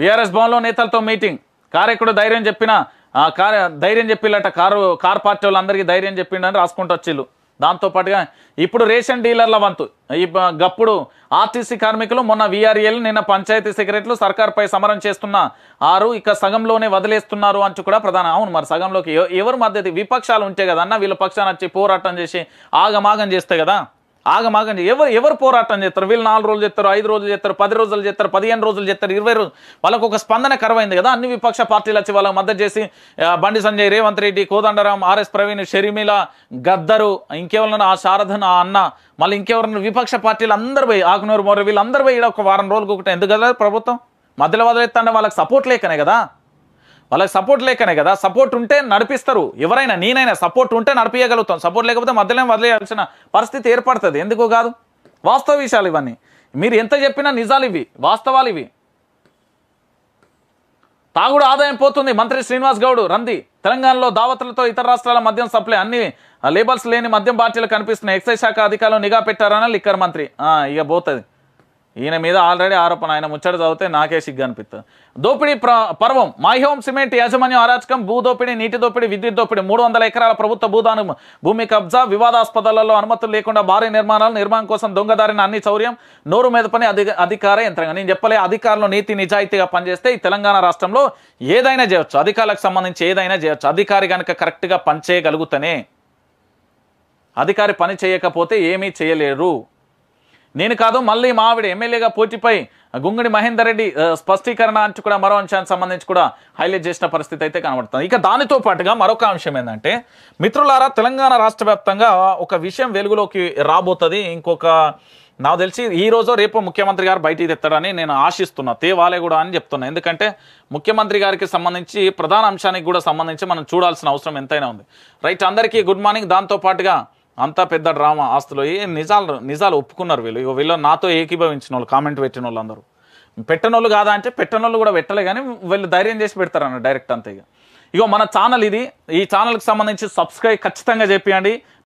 BRS భవన్లో నేతలతో meeting ఎక్కడో ధైర్యం చెప్పిన కార్ ధైర్యం చెప్పిల్లట కారు కార్ పార్టీ వాళ్ళందరికీ ధైర్యం చెప్పిండని రాసుకుంటూ దాంతో దాంతోపాటుగా ఇప్పుడు రేషన్ డీలర్ల వంతు గప్పుడు ఆర్టీసీ కార్మికులు మొన్న వీఆర్ఏలు నిన్న పంచాయతీ సెక్రటరీలు సర్కార్పై సమరం చేస్తున్న ఆరు ఇక సగంలోనే వదిలేస్తున్నారు అంటూ కూడా ప్రధాన అవును మరి సగంలోకి ఎవరు మద్దతు విపక్షాలు ఉంటే అన్న వీళ్ళ పక్షాన వచ్చి పోరాటం చేసి ఆగమాగం చేస్తే కదా ఆగమాగం ఎవరు ఎవరు పోరాటం చేస్తారు వీళ్ళు నాలుగు రోజులు చేస్తారు ఐదు రోజులు చేస్తారు పది రోజులు చేస్తారు పదిహేను రోజులు చేస్తారు ఇరవై రోజులు వాళ్ళకు ఒక స్పందన కరవైంది కదా అన్ని విపక్ష పార్టీలు వచ్చి వాళ్ళకి మద్దతు చేసి బండి సంజయ్ రేవంత్ రెడ్డి కోదండరాం ఆర్ఎస్ ప్రవీణ్ షర్మిల గద్దరు ఇంకెవరన్నా ఆ శారథన్ ఆ అన్న మళ్ళీ ఇంకెవరన్నా విపక్ష పార్టీలు అందరు పోయి ఆకునూరు మోర వీళ్ళందరూ పోయి ఒక వారం రోజులు ఒకటి ఎందుకు కదా ప్రభుత్వం మధ్యలో వదిలేస్తాండే వాళ్ళకి సపోర్ట్ లేకనే కదా వాళ్ళకి సపోర్ట్ లేకనే కదా సపోర్ట్ ఉంటే నడిపిస్తారు ఎవరైనా నేనైనా సపోర్ట్ ఉంటే నడిపించగలుగుతాం సపోర్ట్ లేకపోతే మధ్యలో వదిలేయాల్సిన పరిస్థితి ఏర్పడుతుంది ఎందుకు కాదు వాస్తవ విషయాలు ఇవన్నీ మీరు ఎంత చెప్పినా నిజాలు ఇవి వాస్తవాలు ఇవి తాగుడు ఆదాయం పోతుంది మంత్రి శ్రీనివాస్ గౌడ్ రంది తెలంగాణలో దావతులతో ఇతర రాష్ట్రాల మద్యం సప్లై అన్ని లేబల్స్ లేని మద్యం పార్టీలు కనిపిస్తున్నాయి ఎక్సైజ్ శాఖ అధికారులు నిఘా పెట్టారని లిక్కర్ మంత్రి ఇక పోతుంది ఈయన మీద ఆల్రెడీ ఆరోపణ ఆయన ముచ్చట చదివితే నాకే సిగ్గు అనిపిస్తుంది దోపిడీ పర్వం మై హోమ్ సిమెంట్ యాజమాన్యం అరాచకం భూ దోపిడీ నీటి దోపిడీ విద్యుత్ దోపిడీ మూడు వందల ఎకరాల ప్రభుత్వ భూదానం భూమి కబ్జా వివాదాస్పదాలలో అనుమతులు లేకుండా భారీ నిర్మాణాలు నిర్మాణం కోసం దొంగదారిన అన్ని చౌర్యం నోరు మీద పని అధికార యంత్రంగా నేను చెప్పలే అధికారులు నీతి నిజాయితీగా పనిచేస్తే ఈ తెలంగాణ రాష్ట్రంలో ఏదైనా చేయవచ్చు అధికారులకు సంబంధించి ఏదైనా చేయవచ్చు అధికారి కనుక కరెక్ట్గా పనిచేయగలుగుతనే అధికారి పని చేయకపోతే ఏమీ చేయలేరు నేను కాదు మళ్ళీ మా ఆవిడ ఎమ్మెల్యేగా పోటీపై గుంగడి మహేందర్ రెడ్డి స్పష్టీకరణ అంటూ కూడా మరో అంశానికి సంబంధించి కూడా హైలైట్ చేసిన పరిస్థితి అయితే కనబడుతుంది ఇక దానితో పాటుగా మరొక అంశం ఏంటంటే మిత్రులారా తెలంగాణ రాష్ట్ర ఒక విషయం వెలుగులోకి రాబోతుంది ఇంకొక నాకు తెలిసి ఈ రోజు రేపు ముఖ్యమంత్రి గారు బయటికి తెత్తాడని నేను ఆశిస్తున్నా తేవాలే కూడా అని చెప్తున్నా ఎందుకంటే ముఖ్యమంత్రి గారికి సంబంధించి ప్రధాన అంశానికి కూడా సంబంధించి మనం చూడాల్సిన అవసరం ఎంతైనా ఉంది రైట్ అందరికీ గుడ్ మార్నింగ్ దాంతోపాటుగా అంతా పెద్ద డ్రామా ఆస్తులు ఏ నిజాలు నిజాలు ఒప్పుకున్నారు వీళ్ళు ఇక వీళ్ళు నాతో ఏకీభవించిన వాళ్ళు కామెంట్ పెట్టిన వాళ్ళు అందరూ పెట్టనోళ్ళు కాదా అంటే పెట్టనోళ్ళు కూడా పెట్టలే కానీ వీళ్ళు ధైర్యం చేసి పెడతారన్న డైరెక్ట్ అంతే ఇక ఇగో మన ఛానల్ ఇది ఈ ఛానల్కి సంబంధించి సబ్స్క్రైబ్ ఖచ్చితంగా చెప్పియండి